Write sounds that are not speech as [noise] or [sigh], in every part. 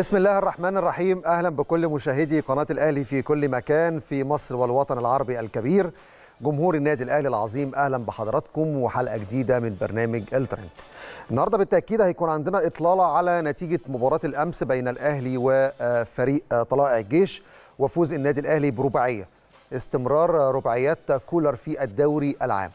بسم الله الرحمن الرحيم اهلا بكل مشاهدي قناه الاهلي في كل مكان في مصر والوطن العربي الكبير جمهور النادي الاهلي العظيم اهلا بحضراتكم وحلقه جديده من برنامج الترند النهارده بالتاكيد هيكون عندنا اطلاله على نتيجه مباراه الامس بين الاهلي وفريق طلائع الجيش وفوز النادي الاهلي برباعيه استمرار رباعيات كولر في الدوري العام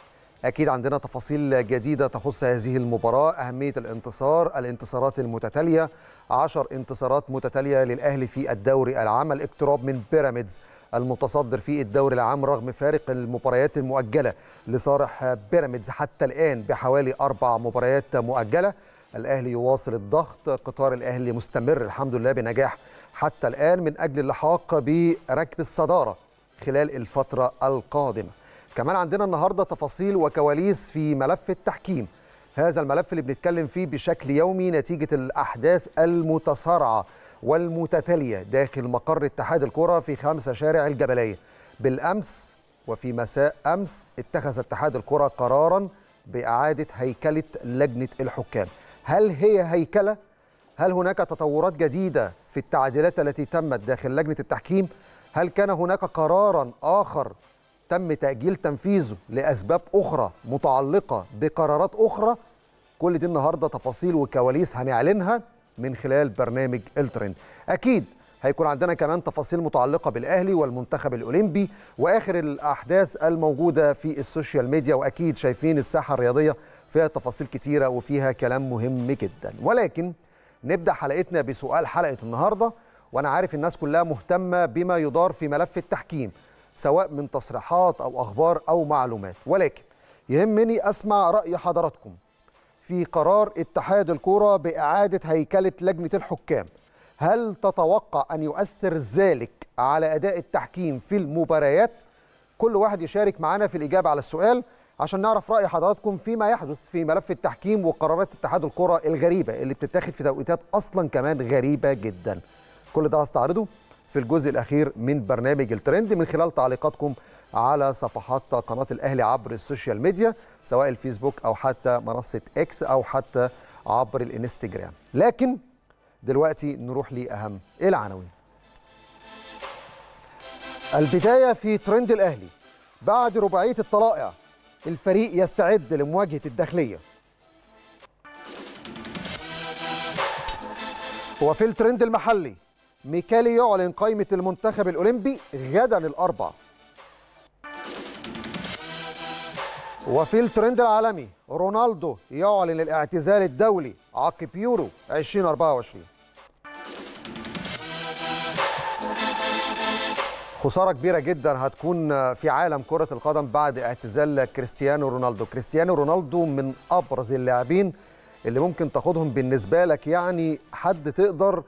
اكيد عندنا تفاصيل جديده تخص هذه المباراه اهميه الانتصار الانتصارات المتتاليه 10 انتصارات متتاليه للاهلي في الدوري العام الاقتراب من بيراميدز المتصدر في الدوري العام رغم فارق المباريات المؤجله لصالح بيراميدز حتى الان بحوالي اربع مباريات مؤجله الاهلي يواصل الضغط قطار الاهلي مستمر الحمد لله بنجاح حتى الان من اجل اللحاق بركب الصداره خلال الفتره القادمه كمان عندنا النهارده تفاصيل وكواليس في ملف التحكيم هذا الملف اللي بنتكلم فيه بشكل يومي نتيجة الأحداث المتصارعة والمتتالية داخل مقر اتحاد الكرة في خمسة شارع الجبلية بالأمس وفي مساء أمس اتخذ اتحاد الكرة قراراً بإعادة هيكلة لجنة الحكام هل هي هيكلة؟ هل هناك تطورات جديدة في التعديلات التي تمت داخل لجنة التحكيم؟ هل كان هناك قرارا آخر تم تأجيل تنفيذه لأسباب أخرى متعلقة بقرارات أخرى كل دي النهاردة تفاصيل وكواليس هنعلنها من خلال برنامج الترند أكيد هيكون عندنا كمان تفاصيل متعلقة بالأهلي والمنتخب الأولمبي وآخر الأحداث الموجودة في السوشيال ميديا وأكيد شايفين الساحة الرياضية فيها تفاصيل كتيرة وفيها كلام مهم جدا ولكن نبدأ حلقتنا بسؤال حلقة النهاردة وأنا عارف الناس كلها مهتمة بما يدار في ملف التحكيم سواء من تصريحات أو أخبار أو معلومات ولكن يهمني أسمع رأي حضراتكم في قرار اتحاد الكرة بإعادة هيكلة لجنة الحكام هل تتوقع أن يؤثر ذلك على أداء التحكيم في المباريات؟ كل واحد يشارك معنا في الإجابة على السؤال عشان نعرف رأي حضراتكم فيما يحدث في ملف التحكيم وقرارات اتحاد الكرة الغريبة اللي بتتاخد في توقيتات أصلا كمان غريبة جدا كل ده هستعرضه في الجزء الاخير من برنامج الترند من خلال تعليقاتكم على صفحات قناه الاهلي عبر السوشيال ميديا سواء الفيسبوك او حتى منصه اكس او حتى عبر الانستجرام لكن دلوقتي نروح لاهم العناوين البدايه في ترند الاهلي بعد رباعيه الطلائع الفريق يستعد لمواجهه الداخليه وفي الترند المحلي ميكالي يعلن قائمة المنتخب الأولمبي غدا الأربع وفي الترند العالمي رونالدو يعلن الاعتزال الدولي عقب يورو 2024 خسارة كبيرة جدا هتكون في عالم كرة القدم بعد اعتزال كريستيانو رونالدو كريستيانو رونالدو من أبرز اللاعبين اللي ممكن تاخدهم بالنسبة لك يعني حد تقدر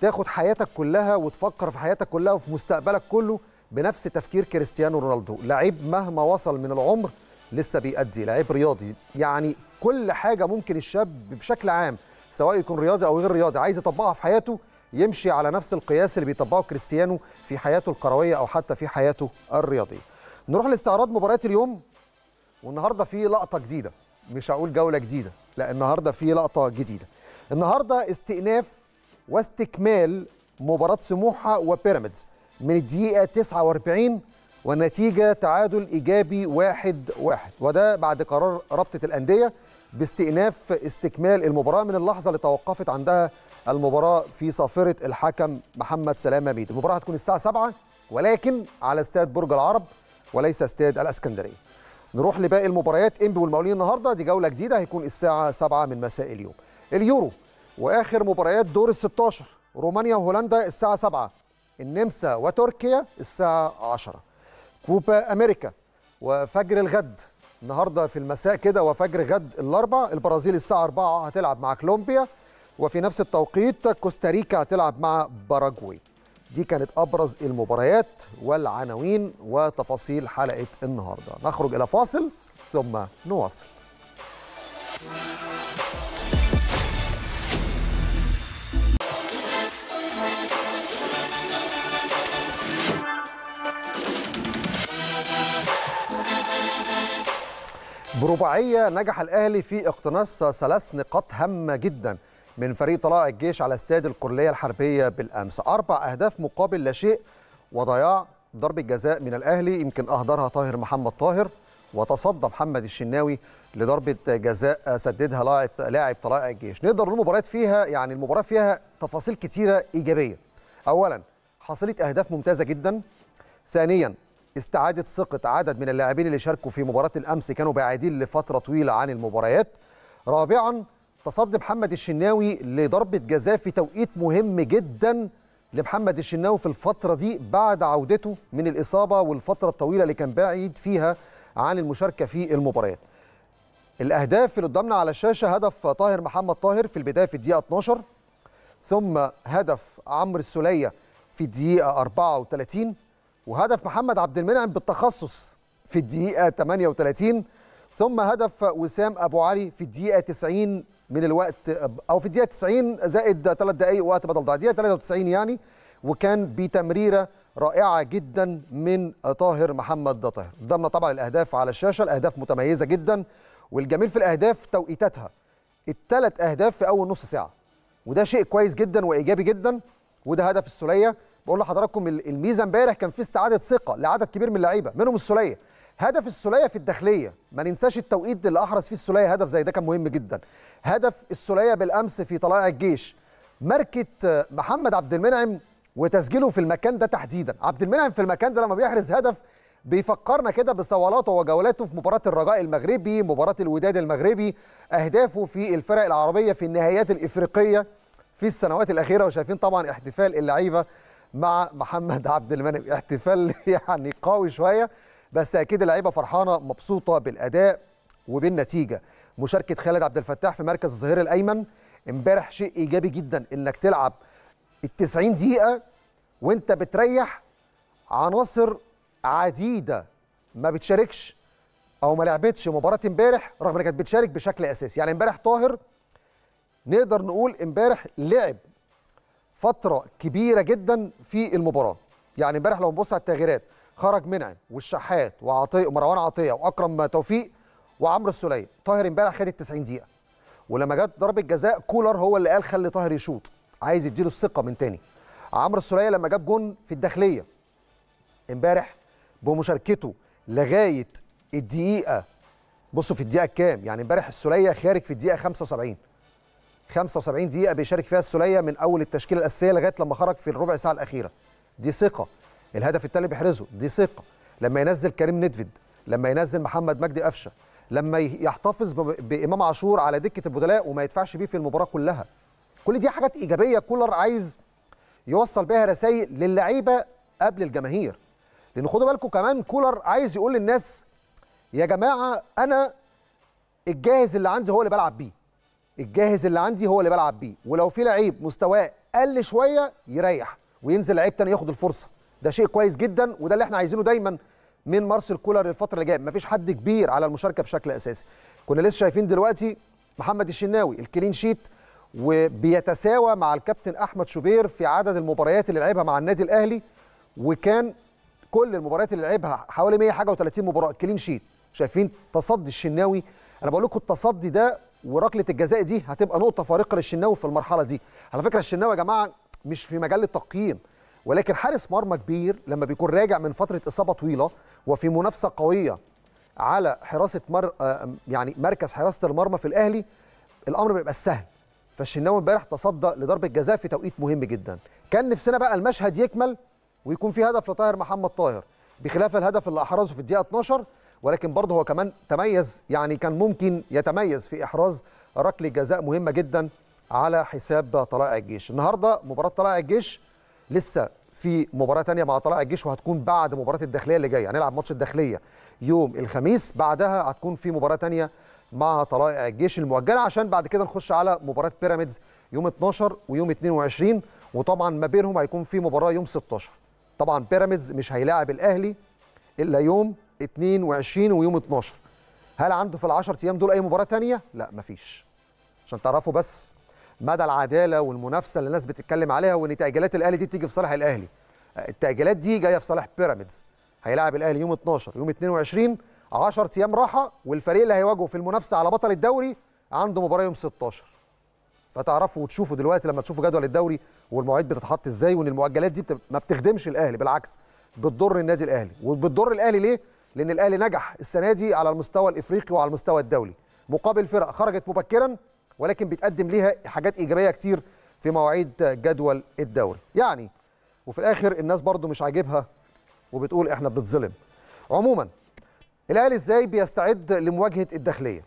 تاخد حياتك كلها وتفكر في حياتك كلها وفي مستقبلك كله بنفس تفكير كريستيانو رونالدو لعيب مهما وصل من العمر لسه بيأدي لعيب رياضي يعني كل حاجه ممكن الشاب بشكل عام سواء يكون رياضي او غير رياضي عايز يطبقها في حياته يمشي على نفس القياس اللي بيطبقه كريستيانو في حياته الكرويه او حتى في حياته الرياضيه نروح لاستعراض مباريات اليوم والنهارده في لقطه جديده مش هقول جوله جديده لا النهارده في لقطه جديده النهارده استئناف واستكمال مباراة سموحة وبيراميدز من الدقيقة 49 والنتيجة تعادل إيجابي واحد واحد وده بعد قرار رابطة الأندية باستئناف استكمال المباراة من اللحظة اللي توقفت عندها المباراة في صافرة الحكم محمد سلامة ميدو المباراة هتكون الساعة 7 ولكن على استاد برج العرب وليس استاد الاسكندريه نروح لباقي المباريات انبي والمقاولين النهارده دي جوله جديده هيكون الساعه 7 من مساء اليوم اليورو واخر مباريات دور ال 16 رومانيا وهولندا الساعه 7 النمسا وتركيا الساعه 10 كوبا امريكا وفجر الغد النهارده في المساء كده وفجر غد الاربع البرازيل الساعه 4 هتلعب مع كولومبيا وفي نفس التوقيت كوستاريكا هتلعب مع باراجواي دي كانت ابرز المباريات والعناوين وتفاصيل حلقه النهارده نخرج الى فاصل ثم نواصل برباعية نجح الأهلي في اقتناص ثلاث نقاط هامة جدا من فريق طلائع الجيش على استاد الكلية الحربية بالأمس أربع أهداف مقابل لا شيء وضياع ضربة جزاء من الأهلي يمكن أهدرها طاهر محمد طاهر وتصدى محمد الشناوي لضربة جزاء سددها لاعب لاعب طلائع الجيش نقدر نقول مباريات فيها يعني المباراة فيها تفاصيل كتيرة إيجابية أولا حصلت أهداف ممتازة جدا ثانيا استعادة ثقة عدد من اللاعبين اللي شاركوا في مباراة الأمس كانوا بعيدين لفترة طويلة عن المباريات رابعا تصدي محمد الشناوي لضربة جزاء في توقيت مهم جدا لمحمد الشناوي في الفترة دي بعد عودته من الإصابة والفترة الطويلة اللي كان بعيد فيها عن المشاركة في المباريات الأهداف اللي قدامنا على الشاشة هدف طاهر محمد طاهر في البداية في الدقيقة 12 ثم هدف عمرو السولية في الدقيقة 34 وهدف محمد عبد المنعم بالتخصص في الدقيقة 38 ثم هدف وسام أبو علي في الدقيقة 90 من الوقت أو في الدقيقة 90 زائد 3 دقايق وقت بدل ضايع دقيقة 93 يعني وكان بتمريرة رائعة جدا من طاهر محمد طاهر قدامنا طبعا الأهداف على الشاشة الأهداف متميزة جدا والجميل في الأهداف توقيتاتها الثلاث أهداف في أول نص ساعة وده شيء كويس جدا وإيجابي جدا وده هدف السولية بقول لحضراتكم الميزه امبارح كان في استعاده ثقه لعدد كبير من اللعيبه منهم السوليه هدف السوليه في الداخليه ما ننساش التوقيت اللي احرز فيه السوليه هدف زي ده كان مهم جدا هدف السوليه بالامس في طلائع الجيش ماركه آه، محمد عبد المنعم وتسجيله في المكان ده تحديدا عبد المنعم في المكان ده لما بيحرز هدف بيفكرنا كده بصولاته وجولاته في مباراة الرجاء المغربي مباراة الوداد المغربي أهدافه في الفرق العربية في النهائيات الإفريقية في السنوات الأخيرة وشايفين طبعا احتفال اللعيبة مع محمد عبد المنعم احتفال [laughs] يعني قوي شويه بس اكيد اللعيبه فرحانه مبسوطه بالاداء وبالنتيجه مشاركه خالد عبد الفتاح في مركز الظهير الايمن امبارح شيء ايجابي جدا انك تلعب ال 90 دقيقه وانت بتريح عناصر عديده ما بتشاركش او ما لعبتش مباراه امبارح رغم انها كانت بتشارك بشكل اساسي يعني امبارح طاهر نقدر نقول امبارح لعب فتره كبيره جدا في المباراه يعني امبارح لو نبص على التغييرات خرج منعم والشحات وعطيه ومروان عطيه واكرم توفيق وعمرو السليه طاهر امبارح خد ال 90 دقيقه ولما جت ضربه جزاء كولر هو اللي قال خلي طاهر يشوط عايز يديله الثقه من تاني عمرو السليه لما جاب جون في الداخليه امبارح بمشاركته لغايه الدقيقه بصوا في الدقيقه كام يعني امبارح السليه خارج في الدقيقه 75 75 دقيقه بيشارك فيها السوليه من اول التشكيله الاساسيه لغايه لما خرج في الربع ساعه الاخيره دي ثقه الهدف التالي بيحرزه دي ثقه لما ينزل كريم ندفد لما ينزل محمد مجدي قفشه لما يحتفظ بامام عاشور على دكه البدلاء وما يدفعش بيه في المباراه كلها كل دي حاجات ايجابيه كولر عايز يوصل بيها رسائل للعيبه قبل الجماهير لان خدوا بالكم كمان كولر عايز يقول للناس يا جماعه انا الجاهز اللي عندي هو اللي بلعب بيه الجاهز اللي عندي هو اللي بلعب بيه ولو في لعيب مستواه قل شويه يريح وينزل لعيب تاني ياخد الفرصه ده شيء كويس جدا وده اللي احنا عايزينه دايما من مارسيل كولر الفتره اللي جايه مفيش حد كبير على المشاركه بشكل اساسي كنا لسه شايفين دلوقتي محمد الشناوي الكلين شيت وبيتساوى مع الكابتن احمد شوبير في عدد المباريات اللي لعبها مع النادي الاهلي وكان كل المباريات اللي لعبها حوالي 130 مباراه كلين شيت شايفين تصدي الشناوي انا بقول لكم التصدي ده وركله الجزاء دي هتبقى نقطه فارقه للشناوي في المرحله دي على فكره الشناوي يا جماعه مش في مجال التقييم ولكن حارس مرمى كبير لما بيكون راجع من فتره اصابه طويله وفي منافسه قويه على حراسه مر... آه، يعني مركز حراسه المرمى في الاهلي الامر بيبقى سهل فالشناوي امبارح تصدى لضربه جزاء في توقيت مهم جدا كان نفسنا بقى المشهد يكمل ويكون في هدف لطاهر محمد طاهر بخلاف الهدف اللي احرزه في الدقيقه 12 ولكن برضه هو كمان تميز يعني كان ممكن يتميز في إحراز ركلة جزاء مهمة جدا على حساب طلائع الجيش النهاردة مباراة طلائع الجيش لسه في مباراة ثانيه مع طلائع الجيش وهتكون بعد مباراة الداخلية اللي جاية هنلعب ماتش الداخلية يوم الخميس بعدها هتكون في مباراة ثانيه مع طلائع الجيش المؤجلة عشان بعد كده نخش على مباراة بيراميدز يوم 12 ويوم 22 وطبعا ما بينهم هيكون في مباراة يوم 16 طبعا بيراميدز مش هيلاعب الأهلي إلا يوم 22 ويوم 12 هل عنده في العشر ايام دول اي مباراه تانية لا مفيش عشان تعرفوا بس مدى العداله والمنافسه اللي الناس بتتكلم عليها وان تاجيلات الاهلي دي بتيجي في صالح الاهلي التاجيلات دي جايه في صالح بيراميدز هيلاعب الاهلي يوم 12 يوم 22 10 ايام راحه والفريق اللي هيواجهه في المنافسه على بطل الدوري عنده مباراه يوم 16 فتعرفوا وتشوفوا دلوقتي لما تشوفوا جدول الدوري والمواعيد بتتحط ازاي وان المؤجلات دي ما بتخدمش الاهلي بالعكس بتضر النادي الاهلي وبتضر الاهلي ليه لان الاهلي نجح السنه دي على المستوى الافريقي وعلى المستوى الدولي مقابل فرق خرجت مبكرا ولكن بيتقدم ليها حاجات ايجابيه كتير في مواعيد جدول الدوري يعني وفي الاخر الناس برضو مش عاجبها وبتقول احنا بنتظلم عموما الاهلي ازاي بيستعد لمواجهه الداخليه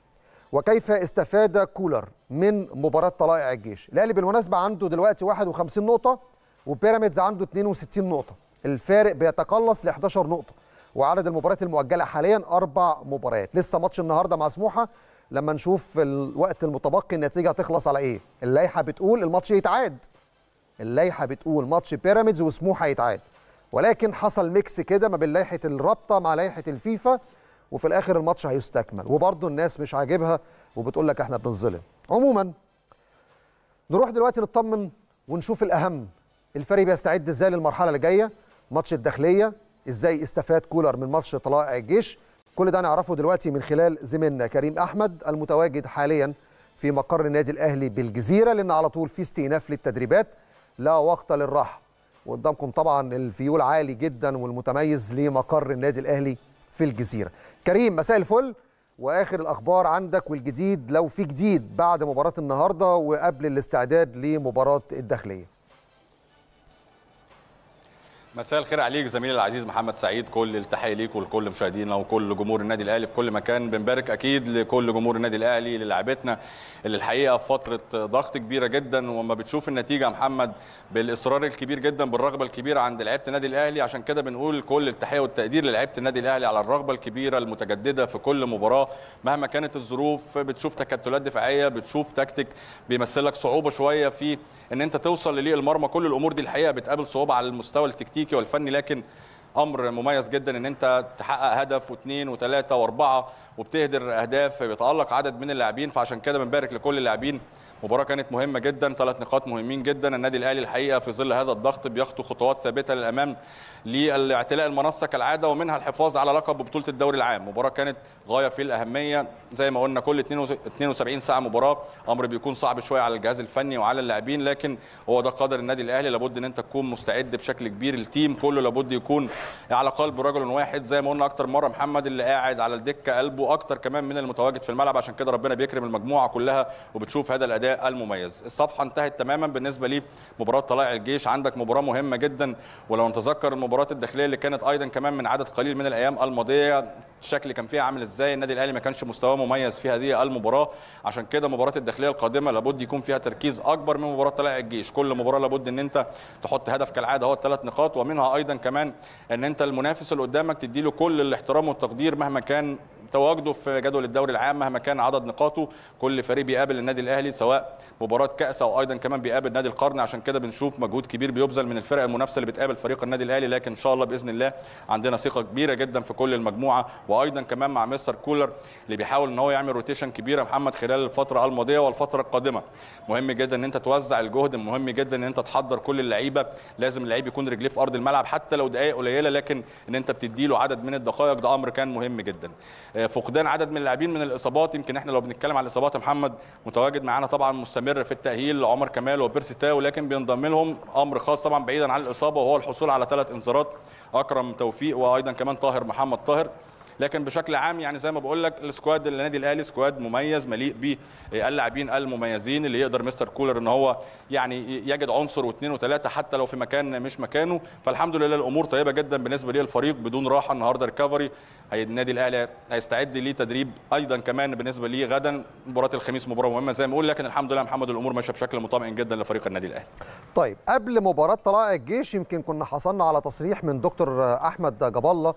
وكيف استفاد كولر من مباراه طلائع الجيش الاهلي بالمناسبه عنده دلوقتي 51 نقطه وبيراميدز عنده 62 نقطه الفارق بيتقلص ل 11 نقطه وعدد المباريات المؤجله حاليا اربع مباريات لسه ماتش النهارده مع سموحه لما نشوف الوقت المتبقي النتيجه هتخلص على ايه اللائحه بتقول الماتش يتعاد اللائحه بتقول ماتش بيراميدز وسموحه يتعاد ولكن حصل ميكس كده ما بين لائحه الرابطه مع لائحه الفيفا وفي الاخر الماتش هيستكمل وبرضه الناس مش عاجبها وبتقول لك احنا بنظلم عموما نروح دلوقتي نطمن ونشوف الاهم الفريق بيستعد ازاي للمرحله اللي جايه ماتش الداخليه ازاي استفاد كولر من ماتش طلائع الجيش كل ده نعرفه دلوقتي من خلال زميلنا كريم احمد المتواجد حاليا في مقر النادي الاهلي بالجزيره لان على طول في استئناف للتدريبات لا وقت للراحه وقدامكم طبعا الفيول عالي جدا والمتميز لمقر النادي الاهلي في الجزيره كريم مساء الفل واخر الاخبار عندك والجديد لو في جديد بعد مباراه النهارده وقبل الاستعداد لمباراه الداخليه مساء الخير عليك زميلي العزيز محمد سعيد كل التحيه ليك ولكل مشاهدينا وكل جمهور النادي الاهلي في كل مكان بنبارك اكيد لكل جمهور النادي الاهلي للاعبتنا اللي الحقيقه في فتره ضغط كبيره جدا وما بتشوف النتيجه محمد بالاصرار الكبير جدا بالرغبه الكبيره عند لعيبه النادي الاهلي عشان كده بنقول كل التحيه والتقدير للعيبه النادي الاهلي على الرغبه الكبيره المتجدده في كل مباراه مهما كانت الظروف بتشوف تكتلات دفاعيه بتشوف تكتيك بيمثلك صعوبه شويه في ان انت توصل للمرمى المرمى كل الامور دي الحقيقه بتقابل صعوبه على المستوى التكتيكي التكتيكي والفني لكن امر مميز جدا ان انت تحقق هدف واثنين وثلاثه واربعه وبتهدر اهداف بيتالق عدد من اللاعبين فعشان كده بنبارك لكل اللاعبين مباراه كانت مهمه جدا ثلاث نقاط مهمين جدا النادي الاهلي الحقيقه في ظل هذا الضغط بيخطو خطوات ثابته للامام لاعتلاء المنصه كالعاده ومنها الحفاظ على لقب بطوله الدوري العام مباراه كانت غايه في الاهميه زي ما قلنا كل 72 ساعه مباراه امر بيكون صعب شويه على الجهاز الفني وعلى اللاعبين لكن هو ده قدر النادي الاهلي لابد ان انت تكون مستعد بشكل كبير التيم كله لابد يكون على قلب رجل واحد زي ما قلنا اكتر مره محمد اللي قاعد على الدكه قلبه اكتر كمان من المتواجد في الملعب عشان كده ربنا بيكرم المجموعه كلها وبتشوف هذا الاداء المميز الصفحه انتهت تماما بالنسبه لمباراه طلائع الجيش عندك مباراه مهمه جدا ولو نتذكر المباراه الداخليه اللي كانت ايضا كمان من عدد قليل من الايام الماضيه الشكل كان فيها عامل ازاي النادي الاهلي ما كانش مستواه مميز في هذه المباراه عشان كده مباراه الداخليه القادمه لابد يكون فيها تركيز اكبر من مباراه طلائع الجيش كل مباراه لابد ان انت تحط هدف كالعاده هو الثلاث نقاط ومنها ايضا كمان ان انت المنافس اللي قدامك تدي له كل الاحترام والتقدير مهما كان تواجده في جدول الدوري العام مهما كان عدد نقاطه كل فريق بيقابل النادي الاهلي سواء مباراه كاس او ايضا كمان بيقابل نادي القرن عشان كده بنشوف مجهود كبير بيبذل من الفرق المنافسه اللي بتقابل فريق النادي الاهلي لكن ان شاء الله باذن الله عندنا ثقه كبيره جدا في كل المجموعه وايضا كمان مع مستر كولر اللي بيحاول ان هو يعمل روتيشن كبيره محمد خلال الفتره الماضيه والفتره القادمه مهم جدا ان انت توزع الجهد مهم جدا ان انت تحضر كل اللعيبه لازم اللعيب يكون رجليه في ارض الملعب حتى لو دقائق قليله لكن ان انت بتدي له عدد من الدقائق ده امر كان مهم جدا فقدان عدد من اللاعبين من الاصابات يمكن احنا لو بنتكلم على الاصابات محمد متواجد معانا طبعا مستمر في التاهيل عمر كمال وبيرسي تاو لكن بينضم لهم امر خاص طبعا بعيدا عن الاصابه وهو الحصول على ثلاث انذارات اكرم توفيق وايضا كمان طاهر محمد طاهر لكن بشكل عام يعني زي ما بقول لك السكواد النادي الاهلي سكواد مميز مليء باللاعبين المميزين اللي يقدر مستر كولر ان هو يعني يجد عنصر واثنين وثلاثه حتى لو في مكان مش مكانه فالحمد لله الامور طيبه جدا بالنسبه للفريق بدون راحه النهارده ريكفري النادي الاهلي هيستعد لتدريب ايضا كمان بالنسبه ليه غدا مباراه الخميس مباراه مهمه زي ما بقول لكن الحمد لله محمد الامور ماشيه بشكل مطمئن جدا لفريق النادي الاهلي طيب قبل مباراه طلائع الجيش يمكن كنا حصلنا على تصريح من دكتور احمد جاب الله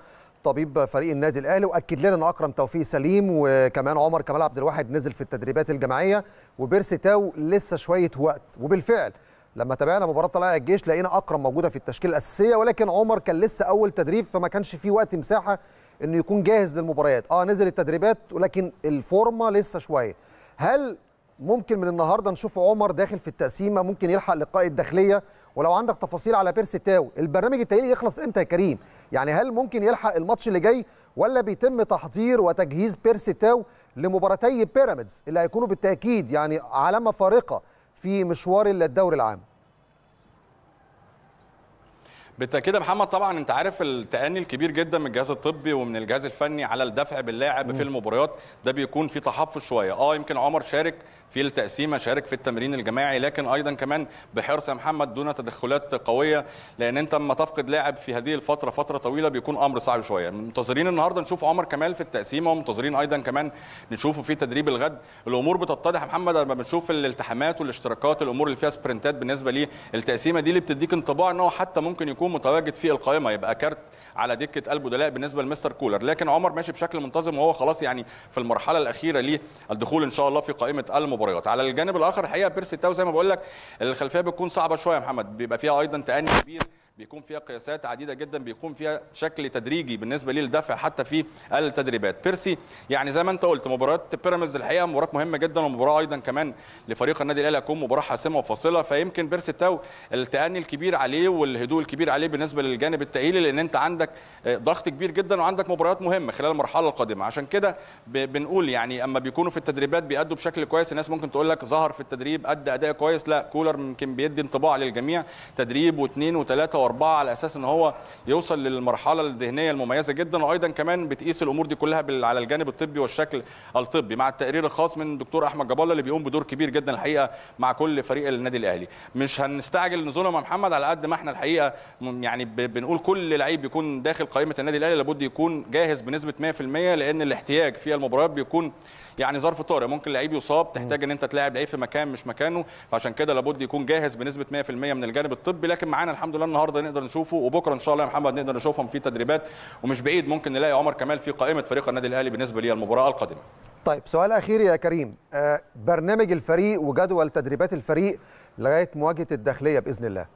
طبيب فريق النادي الاهلي واكد لنا ان اكرم توفيق سليم وكمان عمر كمال عبد الواحد نزل في التدريبات الجماعيه وبيرسي تاو لسه شويه وقت وبالفعل لما تابعنا مباراه طلائع الجيش لقينا اكرم موجوده في التشكيله الاساسيه ولكن عمر كان لسه اول تدريب فما كانش فيه وقت مساحه انه يكون جاهز للمباريات اه نزل التدريبات ولكن الفورمه لسه شويه هل ممكن من النهارده نشوف عمر داخل في التقسيمه ممكن يلحق لقاء الداخليه ولو عندك تفاصيل على بيرسي تاو البرنامج التاهيلي يخلص امتى يا كريم يعني هل ممكن يلحق الماتش اللي جاي ولا بيتم تحضير وتجهيز بيرسي تاو لمباراتي بيراميدز اللي هيكونوا بالتاكيد يعني علامه فارقه في مشوار الدوري العام بالتاكيد يا محمد طبعا انت عارف التاني الكبير جدا من الجهاز الطبي ومن الجهاز الفني على الدفع باللاعب في المباريات ده بيكون في تحفظ شويه اه يمكن عمر شارك في التقسيمه شارك في التمرين الجماعي لكن ايضا كمان بحرص يا محمد دون تدخلات قويه لان انت لما تفقد لاعب في هذه الفتره فتره طويله بيكون امر صعب شويه منتظرين النهارده نشوف عمر كمال في التقسيمه ومنتظرين ايضا كمان نشوفه في تدريب الغد الامور بتتضح يا محمد لما بنشوف الالتحامات والاشتراكات الامور اللي فيها سبرنتات بالنسبه للتقسيمه دي اللي بتديك انطباع ان هو حتى ممكن يكون يكون متواجد في القائمه يبقى كارت على دكه البدلاء بالنسبه لمستر كولر لكن عمر ماشي بشكل منتظم وهو خلاص يعني في المرحله الاخيره للدخول ان شاء الله في قائمه المباريات على الجانب الاخر الحقيقه بيرسي تاو زي ما بقول لك الخلفيه بتكون صعبه شويه يا محمد بيبقى فيها ايضا تاني كبير بيكون فيها قياسات عديده جدا بيكون فيها شكل تدريجي بالنسبه للدفع حتى في التدريبات بيرسي يعني زي ما انت قلت مباراه بيراميدز الحقيقه مباراه مهمه جدا ومباراه ايضا كمان لفريق النادي الاهلي هتكون مباراه حاسمه وفاصله فيمكن بيرسي تاو التاني الكبير عليه والهدوء الكبير عليه بالنسبه للجانب التاهيلي لان انت عندك آه، ضغط كبير جدا وعندك مباريات مهمه خلال المرحله القادمه عشان كده بنقول يعني اما بيكونوا في التدريبات بيأدوا بشكل كويس الناس ممكن تقول لك ظهر في التدريب ادى اداء كويس لا كولر يمكن بيدي انطباع للجميع تدريب واثنين وثلاثه واربعه على اساس ان هو يوصل للمرحله الذهنيه المميزه جدا وايضا كمان بتقيس الامور دي كلها على الجانب الطبي والشكل الطبي مع التقرير الخاص من الدكتور احمد جبالة اللي بيقوم بدور كبير جدا الحقيقه مع كل فريق النادي الاهلي مش هنستعجل نزولهم يا محمد على قد ما احنا الحقيقه يعني بنقول كل لعيب يكون داخل قائمه النادي الاهلي لابد يكون جاهز بنسبه 100% لان الاحتياج في المباريات بيكون يعني ظرف طارئ ممكن لعيب يصاب تحتاج ان انت تلاعب لعيب في مكان مش مكانه فعشان كده لابد يكون جاهز بنسبه 100% من الجانب الطبي لكن معانا الحمد لله النهارده نقدر نشوفه وبكره ان شاء الله يا محمد نقدر نشوفهم في تدريبات ومش بعيد ممكن نلاقي عمر كمال في قائمه فريق النادي الاهلي بالنسبه للمباراه القادمه طيب سؤال اخير يا كريم آه، برنامج الفريق وجدول تدريبات الفريق لغايه مواجهه الداخليه باذن الله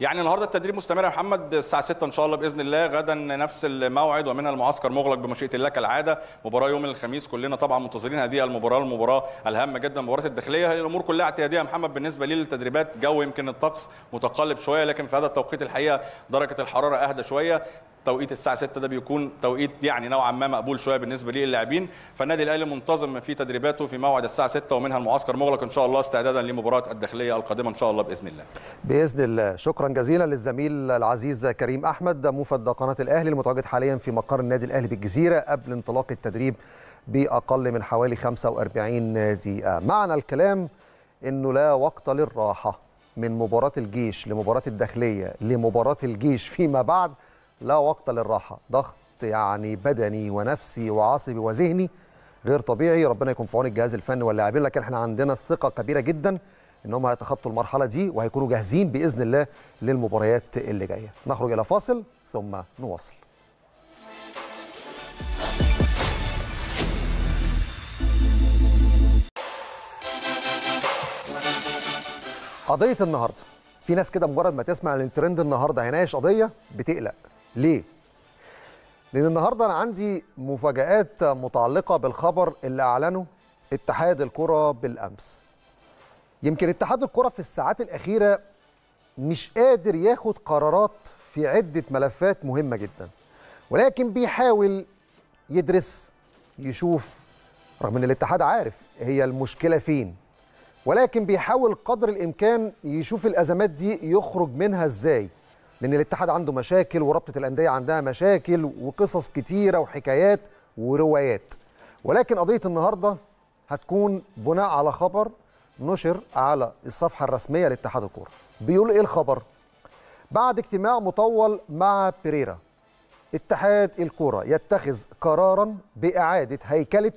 يعني النهارده التدريب مستمر يا محمد الساعه 6 ان شاء الله باذن الله غدا نفس الموعد ومن المعسكر مغلق بمشيئه الله كالعاده مباراه يوم الخميس كلنا طبعا منتظرين هذه المباراه المباراه الهامه جدا مباراه الداخليه الامور كلها اعتياديه يا محمد بالنسبه لي للتدريبات جو يمكن الطقس متقلب شويه لكن في هذا التوقيت الحقيقه درجه الحراره اهدى شويه توقيت الساعه 6 ده بيكون توقيت يعني نوعا ما مقبول شويه بالنسبه للاعبين فالنادي الاهلي منتظم في تدريباته في موعد الساعه 6 ومنها المعسكر مغلق ان شاء الله استعدادا لمباراه الداخليه القادمه ان شاء الله باذن الله باذن الله شكرا جزيلا للزميل العزيز كريم احمد موفد قناه الاهلي المتواجد حاليا في مقر النادي الاهلي بالجزيره قبل انطلاق التدريب باقل من حوالي 45 دقيقه معنى الكلام انه لا وقت للراحه من مباراه الجيش لمباراه الداخليه لمباراه الجيش فيما بعد لا وقت للراحه ضغط يعني بدني ونفسي وعصبي وذهني غير طبيعي ربنا يكون في عون الجهاز الفني واللاعبين لكن احنا عندنا ثقه كبيره جدا ان هم هيتخطوا المرحله دي وهيكونوا جاهزين باذن الله للمباريات اللي جايه نخرج الى فاصل ثم نواصل قضيه النهارده في ناس كده مجرد ما تسمع الترند النهارده هيناقش قضيه بتقلق ليه؟ لأن النهارده أنا عندي مفاجآت متعلقة بالخبر اللي أعلنه اتحاد الكرة بالأمس. يمكن اتحاد الكرة في الساعات الأخيرة مش قادر ياخد قرارات في عدة ملفات مهمة جدا. ولكن بيحاول يدرس يشوف رغم ان الاتحاد عارف هي المشكله فين ولكن بيحاول قدر الامكان يشوف الازمات دي يخرج منها ازاي لان الاتحاد عنده مشاكل ورابطه الانديه عندها مشاكل وقصص كتيره وحكايات وروايات ولكن قضيه النهارده هتكون بناء على خبر نشر على الصفحه الرسميه لاتحاد الكوره بيقول ايه الخبر بعد اجتماع مطول مع بيريرا اتحاد الكوره يتخذ قرارا باعاده هيكله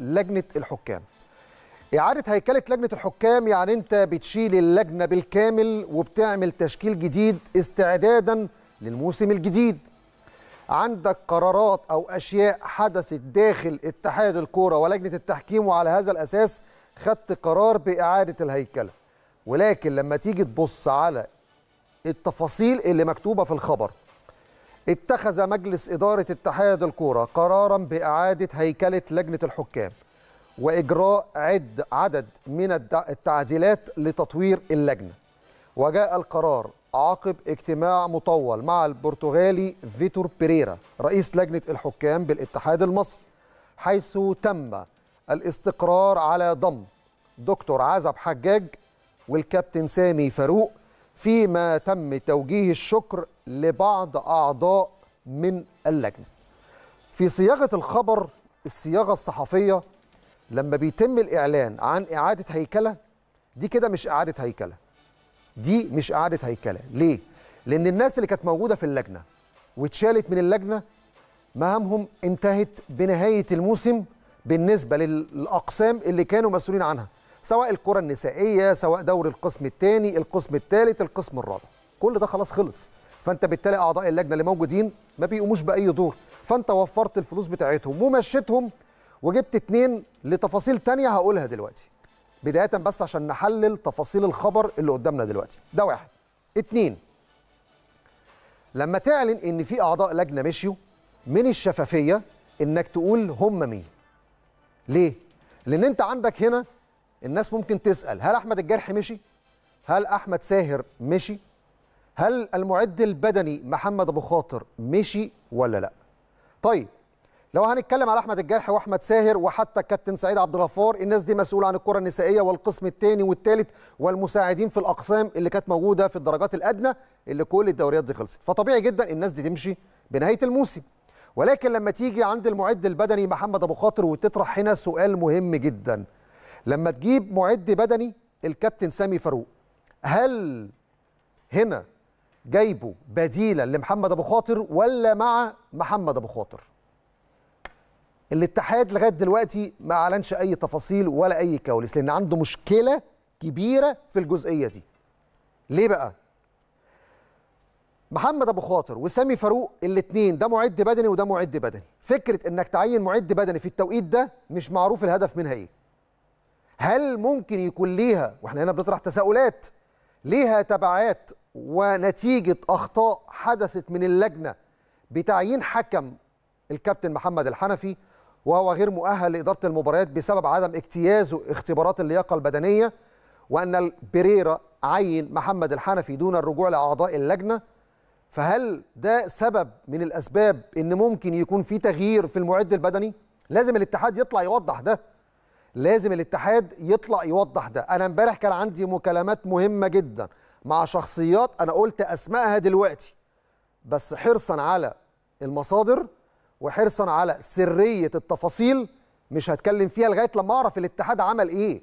لجنه الحكام إعادة هيكلة لجنة الحكام يعني أنت بتشيل اللجنة بالكامل وبتعمل تشكيل جديد استعدادا للموسم الجديد عندك قرارات أو أشياء حدثت داخل اتحاد الكورة ولجنة التحكيم وعلى هذا الأساس خدت قرار بإعادة الهيكلة ولكن لما تيجي تبص على التفاصيل اللي مكتوبة في الخبر اتخذ مجلس إدارة اتحاد الكورة قرارا بإعادة هيكلة لجنة الحكام وإجراء عد عدد من التعديلات لتطوير اللجنة وجاء القرار عقب اجتماع مطول مع البرتغالي فيتور بيريرا رئيس لجنة الحكام بالاتحاد المصري حيث تم الاستقرار على ضم دكتور عزب حجاج والكابتن سامي فاروق فيما تم توجيه الشكر لبعض أعضاء من اللجنة في صياغة الخبر الصياغة الصحفية لما بيتم الاعلان عن اعاده هيكله دي كده مش اعاده هيكله دي مش اعاده هيكله ليه لان الناس اللي كانت موجوده في اللجنه واتشالت من اللجنه مهامهم انتهت بنهايه الموسم بالنسبه للاقسام اللي كانوا مسؤولين عنها سواء الكره النسائيه سواء دوري القسم الثاني القسم الثالث القسم الرابع كل ده خلاص خلص فانت بالتالي اعضاء اللجنه اللي موجودين ما بيقوموش باي دور فانت وفرت الفلوس بتاعتهم ومشيتهم وجبت اتنين لتفاصيل تانية هقولها دلوقتي بداية بس عشان نحلل تفاصيل الخبر اللي قدامنا دلوقتي ده واحد اتنين لما تعلن ان في اعضاء لجنة مشيوا من الشفافية انك تقول هم مين ليه لان انت عندك هنا الناس ممكن تسأل هل احمد الجرح مشي هل احمد ساهر مشي هل المعد البدني محمد ابو خاطر مشي ولا لا طيب لو هنتكلم على احمد الجرح واحمد ساهر وحتى الكابتن سعيد عبد الغفار الناس دي مسؤوله عن الكره النسائيه والقسم الثاني والثالث والمساعدين في الاقسام اللي كانت موجوده في الدرجات الادنى اللي كل الدوريات دي خلصت فطبيعي جدا الناس دي تمشي بنهايه الموسم ولكن لما تيجي عند المعد البدني محمد ابو خاطر وتطرح هنا سؤال مهم جدا لما تجيب معد بدني الكابتن سامي فاروق هل هنا جايبه بديلا لمحمد ابو خاطر ولا مع محمد ابو خاطر الاتحاد لغايه دلوقتي ما اعلنش اي تفاصيل ولا اي كواليس لان عنده مشكله كبيره في الجزئيه دي ليه بقى محمد ابو خاطر وسامي فاروق الاثنين ده معد بدني وده معد بدني فكره انك تعين معد بدني في التوقيت ده مش معروف الهدف منها ايه هل ممكن يكون ليها واحنا هنا بنطرح تساؤلات ليها تبعات ونتيجه اخطاء حدثت من اللجنه بتعيين حكم الكابتن محمد الحنفي وهو غير مؤهل لإدارة المباريات بسبب عدم اجتيازه اختبارات اللياقة البدنية وأن بريرا عين محمد الحنفي دون الرجوع لأعضاء اللجنة فهل ده سبب من الأسباب أن ممكن يكون في تغيير في المعد البدني؟ لازم الاتحاد يطلع يوضح ده لازم الاتحاد يطلع يوضح ده أنا امبارح كان عندي مكالمات مهمة جدا مع شخصيات أنا قلت أسمائها دلوقتي بس حرصا على المصادر وحرصا على سريه التفاصيل مش هتكلم فيها لغايه لما اعرف الاتحاد عمل ايه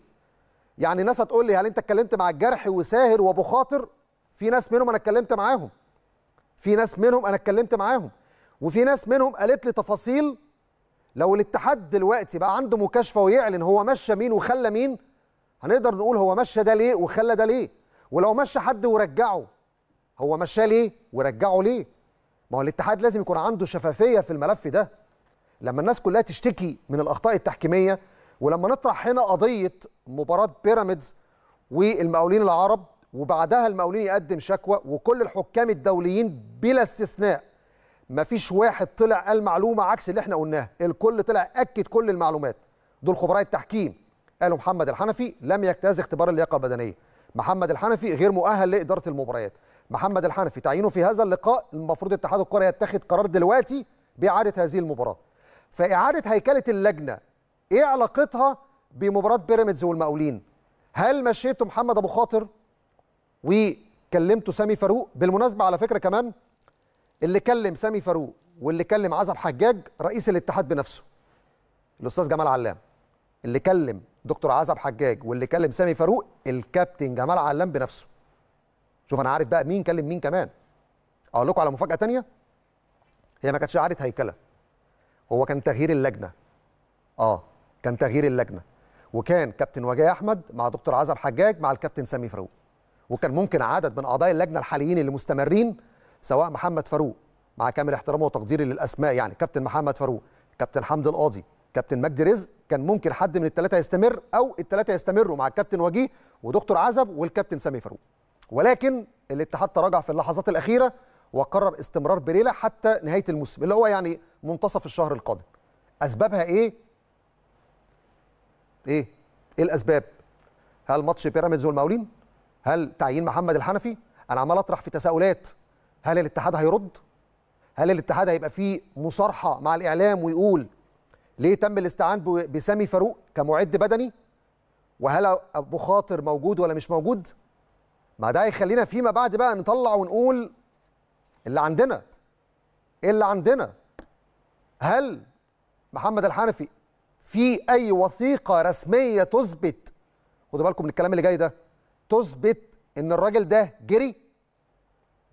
يعني ناس هتقول لي هل انت اتكلمت مع الجرح وساهر وابو خاطر في ناس منهم انا اتكلمت معاهم في ناس منهم انا اتكلمت معاهم وفي ناس منهم قالت لي تفاصيل لو الاتحاد دلوقتي بقى عنده مكاشفه ويعلن هو مشى مين وخلى مين هنقدر نقول هو مشى ده ليه وخلى ده ليه ولو مشى حد ورجعه هو مشاه ليه ورجعه ليه ما هو الاتحاد لازم يكون عنده شفافيه في الملف ده لما الناس كلها تشتكي من الاخطاء التحكيميه ولما نطرح هنا قضيه مباراه بيراميدز والمقاولين العرب وبعدها المقاولين يقدم شكوى وكل الحكام الدوليين بلا استثناء ما فيش واحد طلع قال معلومه عكس اللي احنا قلناها الكل طلع اكد كل المعلومات دول خبراء التحكيم قالوا محمد الحنفي لم يجتاز اختبار اللياقه البدنيه محمد الحنفي غير مؤهل لاداره المباريات محمد الحنفي تعيينه في هذا اللقاء المفروض اتحاد الكره يتخذ قرار دلوقتي باعاده هذه المباراه فاعاده هيكله اللجنه ايه علاقتها بمباراه بيراميدز والمقاولين هل مشيتوا محمد ابو خاطر وكلمتوا سامي فاروق بالمناسبه على فكره كمان اللي كلم سامي فاروق واللي كلم عزب حجاج رئيس الاتحاد بنفسه الاستاذ جمال علام اللي كلم دكتور عزب حجاج واللي كلم سامي فاروق الكابتن جمال علام بنفسه شوف انا عارف بقى مين كلم مين كمان اقول لكم على مفاجاه تانية هي ما كانتش قعده هيكله هو كان تغيير اللجنه اه كان تغيير اللجنه وكان كابتن وجاي احمد مع دكتور عزب حجاج مع الكابتن سامي فاروق وكان ممكن عدد من اعضاء اللجنه الحاليين اللي مستمرين سواء محمد فاروق مع كامل احترامه وتقديري للاسماء يعني كابتن محمد فاروق كابتن حمد القاضي كابتن مجدي رزق كان ممكن حد من الثلاثه يستمر او الثلاثه يستمروا مع الكابتن وجيه ودكتور عزب والكابتن سامي فاروق ولكن الاتحاد تراجع في اللحظات الاخيره وقرر استمرار بريلا حتى نهايه الموسم اللي هو يعني منتصف الشهر القادم اسبابها ايه ايه ايه الاسباب هل ماتش بيراميدز والمقاولين هل تعيين محمد الحنفي انا عمال اطرح في تساؤلات هل الاتحاد هيرد هل الاتحاد هيبقى فيه مصارحه مع الاعلام ويقول ليه تم الاستعان بسامي فاروق كمعد بدني وهل ابو خاطر موجود ولا مش موجود ما ده هيخلينا فيما بعد بقى نطلع ونقول اللي عندنا اللي عندنا هل محمد الحنفي في اي وثيقه رسميه تثبت خدوا بالكم من الكلام اللي جاي ده تثبت ان الراجل ده جري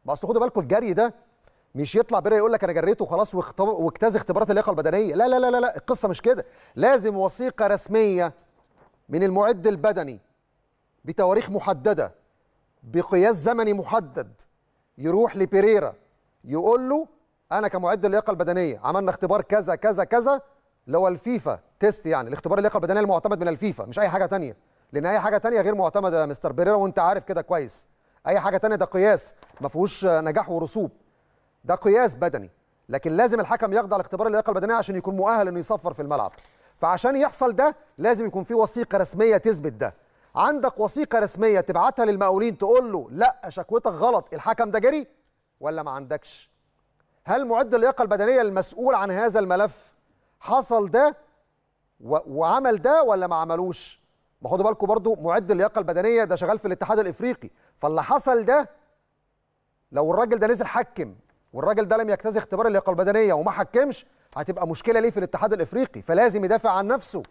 ما اصل خدوا بالكم الجري ده مش يطلع بره يقول لك انا جريته وخلاص واجتاز اختبارات اللياقه البدنيه لا لا لا لا لا القصه مش كده لازم وثيقه رسميه من المعد البدني بتواريخ محدده بقياس زمني محدد يروح لبيريرا يقول له انا كمعد اللياقه البدنيه عملنا اختبار كذا كذا كذا اللي هو الفيفا تيست يعني الاختبار اللياقه البدنيه المعتمد من الفيفا مش اي حاجه تانية لان اي حاجه تانية غير معتمده يا مستر بيريرا وانت عارف كده كويس اي حاجه تانية ده قياس ما فيهوش نجاح ورسوب ده قياس بدني لكن لازم الحكم يخضع لاختبار اللياقه البدنيه عشان يكون مؤهل انه يصفر في الملعب فعشان يحصل ده لازم يكون في وثيقه رسميه تثبت ده عندك وثيقه رسميه تبعتها للمقاولين تقول له لا شكوتك غلط الحكم ده جري ولا ما عندكش هل معد اللياقه البدنيه المسؤول عن هذا الملف حصل ده وعمل ده ولا ما عملوش ما خدوا بالكم برضو معد اللياقه البدنيه ده شغال في الاتحاد الافريقي فاللي حصل ده لو الراجل ده نزل حكم والراجل ده لم يجتاز اختبار اللياقه البدنيه وما حكمش هتبقى مشكله ليه في الاتحاد الافريقي فلازم يدافع عن نفسه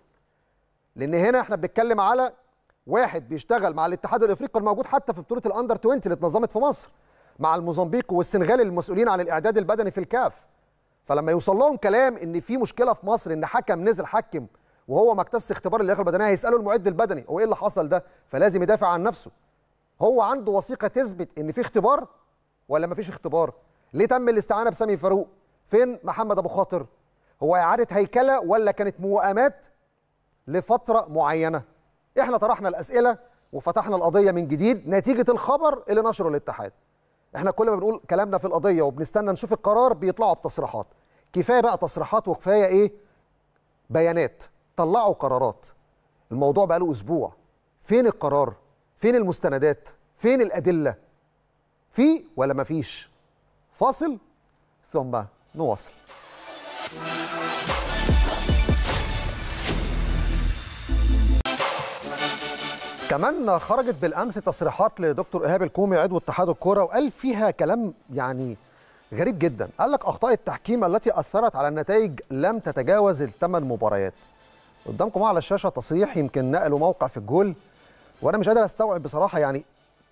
لان هنا احنا بنتكلم على واحد بيشتغل مع الاتحاد الافريقي الموجود حتى في بطوله الاندر 20 اللي اتنظمت في مصر مع الموزمبيق والسنغال المسؤولين عن الاعداد البدني في الكاف فلما يوصل لهم كلام ان في مشكله في مصر ان حكم نزل حكم وهو ما اكتسش اختبار اللياقه البدنيه هيسالوا المعد البدني هو ايه اللي حصل ده فلازم يدافع عن نفسه هو عنده وثيقه تثبت ان في اختبار ولا ما فيش اختبار ليه تم الاستعانه بسامي فاروق فين محمد ابو خاطر هو اعاده هيكله ولا كانت موائمات لفتره معينه احنا طرحنا الاسئله وفتحنا القضيه من جديد نتيجه الخبر اللي نشره الاتحاد احنا كل ما بنقول كلامنا في القضيه وبنستنى نشوف القرار بيطلعوا بتصريحات كفايه بقى تصريحات وكفايه ايه بيانات طلعوا قرارات الموضوع بقى له اسبوع فين القرار فين المستندات فين الادله في ولا مفيش فاصل ثم نواصل كمان خرجت بالامس تصريحات لدكتور ايهاب الكومي عضو اتحاد الكوره وقال فيها كلام يعني غريب جدا قال لك اخطاء التحكيم التي اثرت على النتائج لم تتجاوز الثمان مباريات قدامكم على الشاشه تصريح يمكن نقله موقع في الجول وانا مش قادر استوعب بصراحه يعني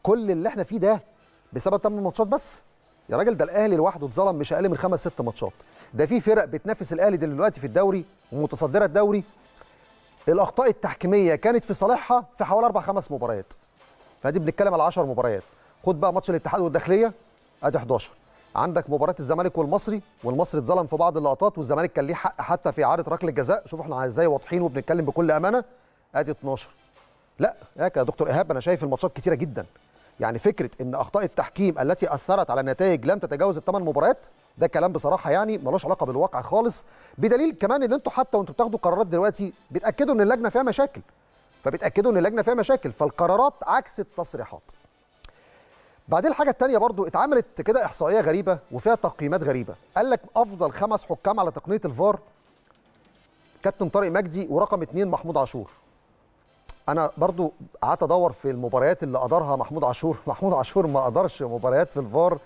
كل اللي احنا فيه ده بسبب ثمان ماتشات بس يا راجل ده الاهلي لوحده اتظلم مش اقل من خمس ست ماتشات ده في فرق بتنافس الاهلي دلوقتي في الدوري ومتصدره الدوري الاخطاء التحكيميه كانت في صالحها في حوالي اربع خمس مباريات فدي بنتكلم على 10 مباريات خد بقى ماتش الاتحاد والداخليه ادي 11 عندك مباراه الزمالك والمصري والمصري اتظلم في بعض اللقطات والزمالك كان ليه حق حتى في اعاده ركله جزاء شوف احنا ازاي واضحين وبنتكلم بكل امانه ادي 12 لا يا دكتور ايهاب انا شايف الماتشات كتيره جدا يعني فكره ان اخطاء التحكيم التي اثرت على النتائج لم تتجاوز الثمان مباريات ده كلام بصراحه يعني ملوش علاقه بالواقع خالص بدليل كمان ان انتوا حتى وانتوا بتاخدوا قرارات دلوقتي بتاكدوا ان اللجنه فيها مشاكل فبتاكدوا ان اللجنه فيها مشاكل فالقرارات عكس التصريحات بعدين الحاجه الثانيه برضو اتعملت كده احصائيه غريبه وفيها تقييمات غريبه قال لك افضل خمس حكام على تقنيه الفار كابتن طارق مجدي ورقم اثنين محمود عاشور انا برضو قعدت ادور في المباريات اللي ادارها محمود عاشور [laughs] محمود عاشور ما ادارش مباريات في الفار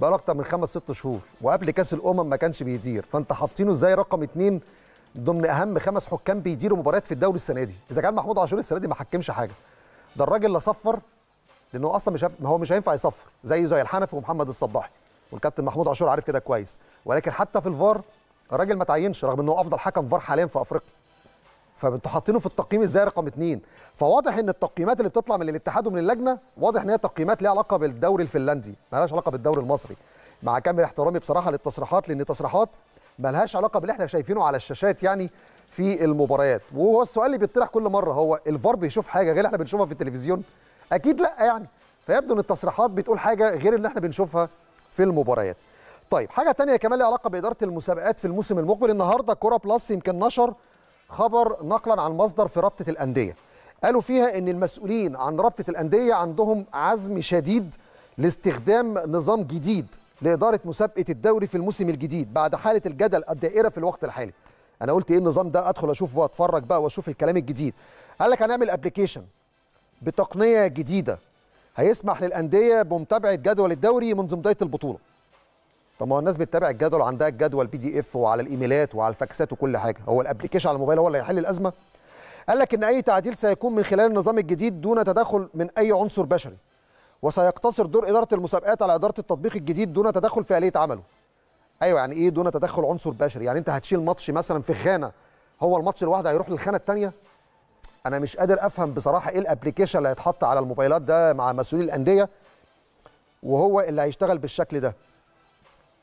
بقاله اكتر من خمس ست شهور وقبل كاس الامم ما كانش بيدير فانت حاطينه ازاي رقم اثنين ضمن اهم خمس حكام بيديروا مباريات في الدوري السنه دي اذا كان محمود عاشور السنه دي ما حكمش حاجه ده الراجل لا صفر لانه اصلا مش ما هو مش هينفع يصفر زيه زي الحنفي ومحمد الصباحي والكابتن محمود عاشور عارف كده كويس ولكن حتى في الفار الراجل ما تعينش رغم انه افضل حكم فار حاليا في افريقيا فانتوا حاطينه في التقييم ازاي رقم اثنين فواضح ان التقييمات اللي بتطلع من الاتحاد ومن اللجنه واضح ان هي تقييمات ليها علاقه بالدوري الفنلندي مالهاش علاقه بالدوري المصري مع كامل احترامي بصراحه للتصريحات لان تصريحات مالهاش علاقه باللي احنا شايفينه على الشاشات يعني في المباريات وهو السؤال اللي بيطرح كل مره هو الفار بيشوف حاجه غير اللي احنا بنشوفها في التلفزيون اكيد لا يعني فيبدو ان التصريحات بتقول حاجه غير اللي احنا بنشوفها في المباريات طيب حاجه ثانيه كمان ليها علاقه باداره المسابقات في الموسم المقبل النهارده كوره بلس يمكن نشر خبر نقلا عن مصدر في رابطه الانديه قالوا فيها ان المسؤولين عن رابطه الانديه عندهم عزم شديد لاستخدام نظام جديد لاداره مسابقه الدوري في الموسم الجديد بعد حاله الجدل الدائره في الوقت الحالي انا قلت ايه النظام ده ادخل اشوف واتفرج بقى واشوف الكلام الجديد قال لك هنعمل ابلكيشن بتقنيه جديده هيسمح للانديه بمتابعه جدول الدوري منذ بدايه البطوله طب ما هو الناس بتتابع الجدول عندها الجدول بي دي اف وعلى الايميلات وعلى الفاكسات وكل حاجه هو الابلكيشن على الموبايل هو اللي هيحل الازمه قال لك ان اي تعديل سيكون من خلال النظام الجديد دون تدخل من اي عنصر بشري وسيقتصر دور اداره المسابقات على اداره التطبيق الجديد دون تدخل في اليه عمله ايوه يعني ايه دون تدخل عنصر بشري يعني انت هتشيل ماتش مثلا في خانه هو الماتش لوحده هيروح للخانه الثانيه انا مش قادر افهم بصراحه ايه الابلكيشن اللي هيتحط على الموبايلات ده مع مسؤولي الانديه وهو اللي هيشتغل بالشكل ده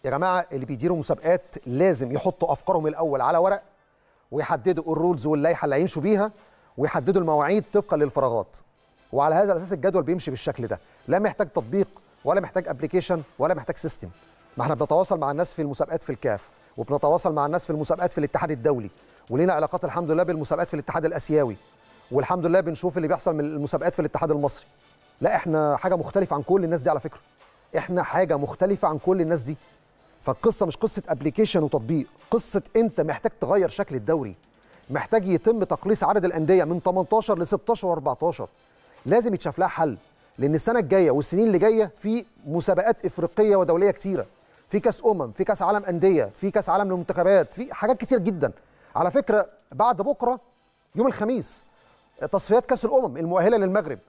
يا جماعه اللي بيديروا مسابقات لازم يحطوا افكارهم الاول على ورق ويحددوا الرولز واللائحه اللي هيمشوا بيها ويحددوا المواعيد طبقا للفراغات وعلى هذا الاساس الجدول بيمشي بالشكل ده لا محتاج تطبيق ولا محتاج ابلكيشن ولا محتاج سيستم ما احنا بنتواصل مع الناس في المسابقات في الكاف وبنتواصل مع الناس في المسابقات في الاتحاد الدولي ولينا علاقات الحمد لله بالمسابقات في الاتحاد الاسيوي والحمد لله بنشوف اللي بيحصل من المسابقات في الاتحاد المصري لا احنا حاجه مختلفه عن كل الناس دي على فكره احنا حاجه مختلفه عن كل الناس دي فالقصه مش قصه ابلكيشن وتطبيق قصه انت محتاج تغير شكل الدوري محتاج يتم تقليص عدد الانديه من 18 ل 16 و14 لازم يتشاف لها حل لان السنه الجايه والسنين اللي جايه في مسابقات افريقيه ودوليه كتيره في كاس امم في كاس عالم انديه في كاس عالم للمنتخبات في حاجات كتير جدا على فكره بعد بكره يوم الخميس تصفيات كاس الامم المؤهله للمغرب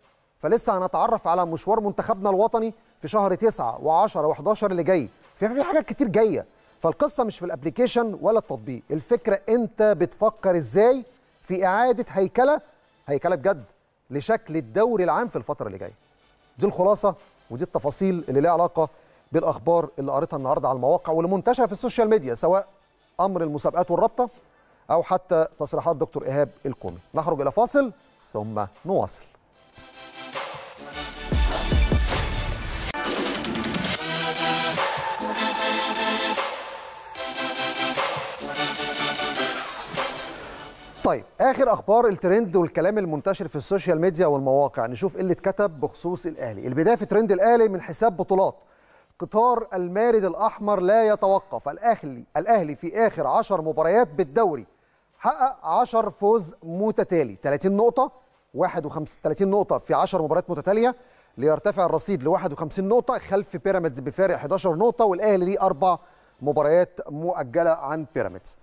فلسه هنتعرف على مشوار منتخبنا الوطني في شهر 9 و10 و11 اللي جاي في حاجات كتير جايه فالقصه مش في الابلكيشن ولا التطبيق الفكره انت بتفكر ازاي في اعاده هيكله هيكله بجد لشكل الدوري العام في الفتره اللي جايه دي الخلاصه ودي التفاصيل اللي ليها علاقه بالاخبار اللي قريتها النهارده على المواقع واللي منتشره في السوشيال ميديا سواء امر المسابقات والرابطه او حتى تصريحات دكتور ايهاب الكومي نخرج الى فاصل ثم نواصل طيب اخر اخبار الترند والكلام المنتشر في السوشيال ميديا والمواقع نشوف ايه اللي اتكتب بخصوص الاهلي البدايه في ترند الاهلي من حساب بطولات قطار المارد الاحمر لا يتوقف الاهلي الاهلي في اخر 10 مباريات بالدوري حقق 10 فوز متتالي 30 نقطه 51 30 نقطه في 10 مباريات متتاليه ليرتفع الرصيد ل 51 نقطه خلف بيراميدز بفارق 11 نقطه والاهلي ليه اربع مباريات مؤجله عن بيراميدز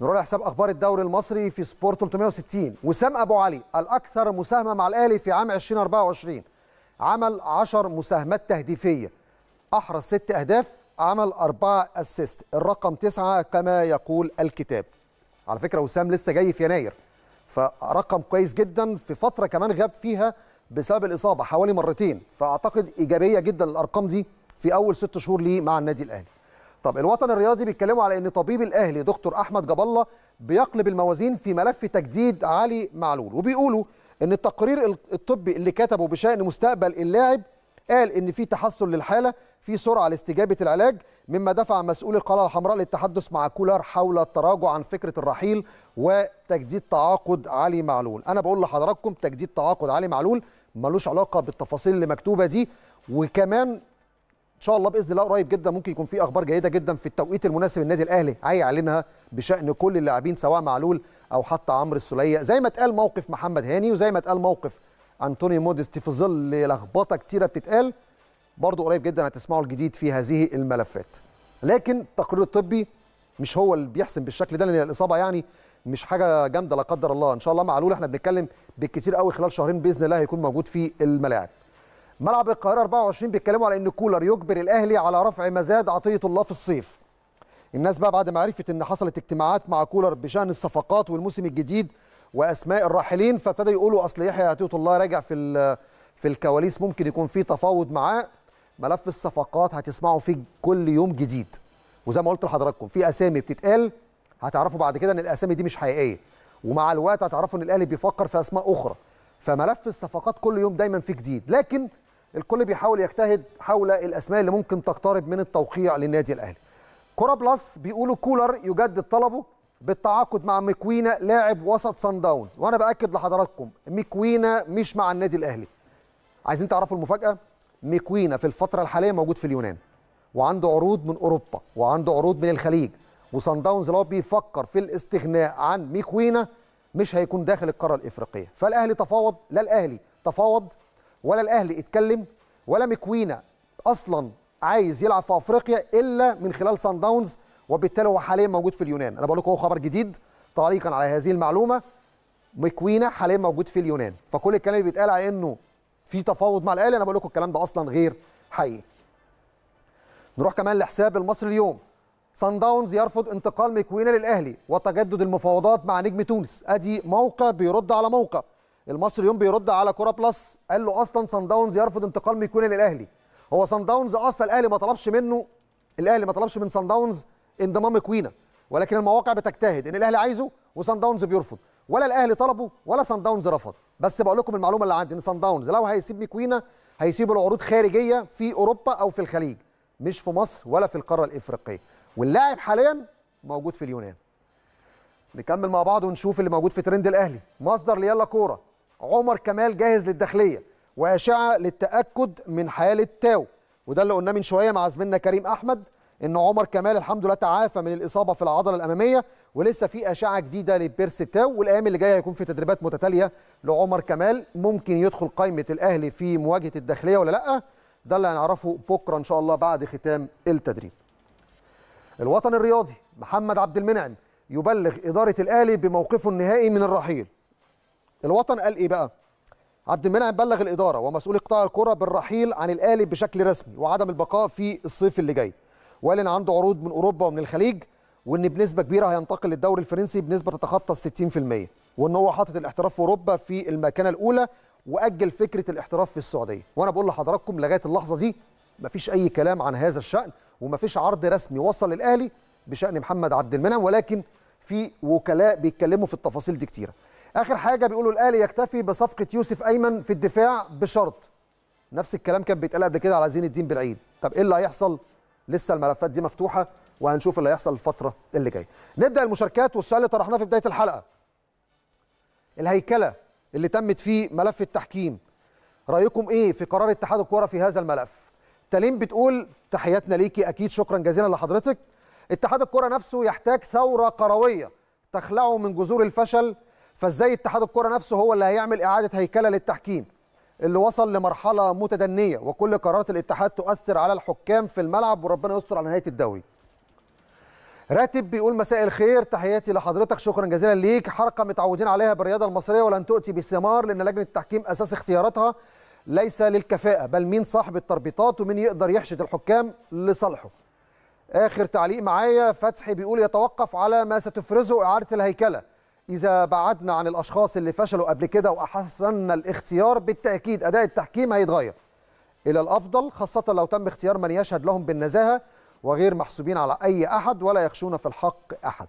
نروح لحساب اخبار الدوري المصري في سبورت 360 وسام ابو علي الاكثر مساهمه مع الاهلي في عام 2024 عمل 10 مساهمات تهديفيه احرز ست اهداف عمل أربعة اسيست الرقم تسعة كما يقول الكتاب على فكره وسام لسه جاي في يناير فرقم كويس جدا في فتره كمان غاب فيها بسبب الاصابه حوالي مرتين فاعتقد ايجابيه جدا الارقام دي في اول ست شهور ليه مع النادي الاهلي طب الوطن الرياضي بيتكلموا على ان طبيب الاهلي دكتور احمد جاب الله بيقلب الموازين في ملف تجديد علي معلول وبيقولوا ان التقرير الطبي اللي كتبه بشان مستقبل اللاعب قال ان في تحسن للحاله في سرعه لاستجابه العلاج مما دفع مسؤول القلعه الحمراء للتحدث مع كولر حول التراجع عن فكره الرحيل وتجديد تعاقد علي معلول انا بقول لحضراتكم تجديد تعاقد علي معلول ملوش علاقه بالتفاصيل اللي مكتوبه دي وكمان شاء الله باذن الله قريب جدا ممكن يكون في اخبار جيده جدا في التوقيت المناسب النادي الاهلي هيعلنها بشان كل اللاعبين سواء معلول او حتى عمرو السوليه زي ما اتقال موقف محمد هاني وزي ما اتقال موقف انطوني موديستي في ظل لخبطه كتيره بتتقال برضه قريب جدا هتسمعوا الجديد في هذه الملفات لكن التقرير الطبي مش هو اللي بيحسم بالشكل ده لان الاصابه يعني مش حاجه جامده لا قدر الله ان شاء الله معلول احنا بنتكلم بالكتير قوي خلال شهرين باذن الله هيكون موجود في الملاعب ملعب القاهره 24 بيتكلموا على ان كولر يجبر الاهلي على رفع مزاد عطيه الله في الصيف الناس بقى بعد ما عرفت ان حصلت اجتماعات مع كولر بشان الصفقات والموسم الجديد واسماء الراحلين فابتدى يقولوا اصل يحيى عطيه الله راجع في في الكواليس ممكن يكون في تفاوض معاه ملف الصفقات هتسمعوا فيه كل يوم جديد وزي ما قلت لحضراتكم في اسامي بتتقال هتعرفوا بعد كده ان الاسامي دي مش حقيقيه ومع الوقت هتعرفوا ان الاهلي بيفكر في اسماء اخرى فملف الصفقات كل يوم دايما فيه جديد لكن الكل بيحاول يجتهد حول الاسماء اللي ممكن تقترب من التوقيع للنادي الاهلي كرة بلس بيقولوا كولر يجدد طلبه بالتعاقد مع مكوينا لاعب وسط سان داونز وانا باكد لحضراتكم مكوينا مش مع النادي الاهلي عايزين تعرفوا المفاجاه مكوينا في الفتره الحاليه موجود في اليونان وعنده عروض من اوروبا وعنده عروض من الخليج وصن داونز لو بيفكر في الاستغناء عن ميكوينا مش هيكون داخل القاره الافريقيه فالاهلي تفاوض لا الاهلي تفاوض ولا الاهلي اتكلم ولا مكوينا اصلا عايز يلعب في افريقيا الا من خلال سان داونز وبالتالي هو حاليا موجود في اليونان انا بقول لكم هو خبر جديد تعليقا على هذه المعلومه مكوينا حاليا موجود في اليونان فكل الكلام اللي بيتقال على انه في تفاوض مع الاهلي انا بقول لكم الكلام ده اصلا غير حقيقي نروح كمان لحساب المصري اليوم سان داونز يرفض انتقال مكوينا للاهلي وتجدد المفاوضات مع نجم تونس ادي موقع بيرد على موقع المصري يوم بيرد على كوره بلس قال له اصلا سان داونز يرفض انتقال ميكونيل للاهلي هو سان داونز اصلا الاهلي ما طلبش منه الاهلي ما طلبش من سان داونز انضمام كوينا ولكن المواقع بتجتهد ان الاهلي عايزه وسان داونز بيرفض ولا الاهلي طلبه ولا سان داونز رفض بس بقول لكم المعلومه اللي عندي ان سان داونز لو هيسيب ميكوينا هيسيب العروض خارجيه في اوروبا او في الخليج مش في مصر ولا في القاره الافريقيه واللاعب حاليا موجود في اليونان نكمل مع بعض ونشوف اللي موجود في ترند الاهلي مصدر ليلا كوره عمر كمال جاهز للداخليه واشعه للتاكد من حاله تاو وده اللي قلناه من شويه مع زميلنا كريم احمد ان عمر كمال الحمد لله تعافى من الاصابه في العضله الاماميه ولسه في اشعه جديده لبيرس تاو والايام اللي جايه هيكون في تدريبات متتاليه لعمر كمال ممكن يدخل قائمه الاهلي في مواجهه الداخليه ولا لا ده اللي هنعرفه بكره ان شاء الله بعد ختام التدريب الوطن الرياضي محمد عبد المنعم يبلغ اداره الاهلي بموقفه النهائي من الرحيل الوطن قال ايه بقى عبد المنعم بلغ الاداره ومسؤول قطاع الكره بالرحيل عن الاهلي بشكل رسمي وعدم البقاء في الصيف اللي جاي وقال ان عنده عروض من اوروبا ومن الخليج وان بنسبه كبيره هينتقل للدوري الفرنسي بنسبه تتخطى ال 60% وان هو حاطط الاحتراف في اوروبا في المكانه الاولى واجل فكره الاحتراف في السعوديه وانا بقول لحضراتكم لغايه اللحظه دي مفيش اي كلام عن هذا الشان ومفيش عرض رسمي وصل للاهلي بشان محمد عبد المنعم ولكن في وكلاء بيتكلموا في التفاصيل دي كتيره اخر حاجه بيقولوا الاهلي يكتفي بصفقه يوسف ايمن في الدفاع بشرط نفس الكلام كان بيتقال قبل كده على زين الدين بالعيد طب ايه اللي هيحصل لسه الملفات دي مفتوحه وهنشوف اللي هيحصل الفتره اللي جايه نبدا المشاركات والسؤال اللي طرحناه في بدايه الحلقه الهيكله اللي تمت فيه ملف التحكيم رايكم ايه في قرار اتحاد الكوره في هذا الملف تليم بتقول تحياتنا ليكي اكيد شكرا جزيلا لحضرتك اتحاد الكره نفسه يحتاج ثوره قرويه تخلعه من جذور الفشل فازاي اتحاد الكره نفسه هو اللي هيعمل اعاده هيكله للتحكيم اللي وصل لمرحله متدنيه وكل قرارات الاتحاد تؤثر على الحكام في الملعب وربنا يستر على نهايه الدوري راتب بيقول مساء الخير تحياتي لحضرتك شكرا جزيلا ليك حركه متعودين عليها بالرياضه المصريه ولن تؤتي بثمار لان لجنه التحكيم اساس اختياراتها ليس للكفاءه بل مين صاحب التربيطات ومين يقدر يحشد الحكام لصالحه اخر تعليق معايا فتحي بيقول يتوقف على ما ستفرزه اعاده الهيكله إذا بعدنا عن الأشخاص اللي فشلوا قبل كده وأحسننا الاختيار بالتأكيد أداء التحكيم هيتغير إلى الأفضل خاصة لو تم اختيار من يشهد لهم بالنزاهة وغير محسوبين على أي أحد ولا يخشون في الحق أحد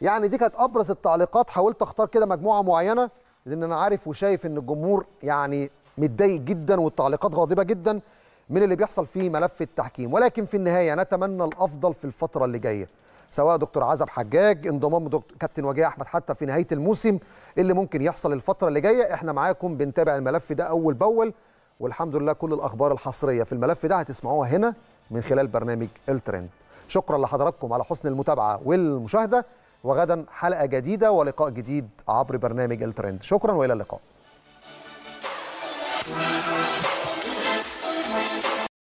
يعني دي كانت أبرز التعليقات حاولت أختار كده مجموعة معينة لأن أنا عارف وشايف أن الجمهور يعني متضايق جدا والتعليقات غاضبة جدا من اللي بيحصل في ملف التحكيم ولكن في النهاية نتمنى الأفضل في الفترة اللي جاية سواء دكتور عزب حجاج انضمام دكتور كابتن وجيه احمد حتى في نهايه الموسم اللي ممكن يحصل الفتره اللي جايه احنا معاكم بنتابع الملف ده اول باول والحمد لله كل الاخبار الحصريه في الملف ده هتسمعوها هنا من خلال برنامج الترند شكرا لحضراتكم على حسن المتابعه والمشاهده وغدا حلقه جديده ولقاء جديد عبر برنامج الترند شكرا والى اللقاء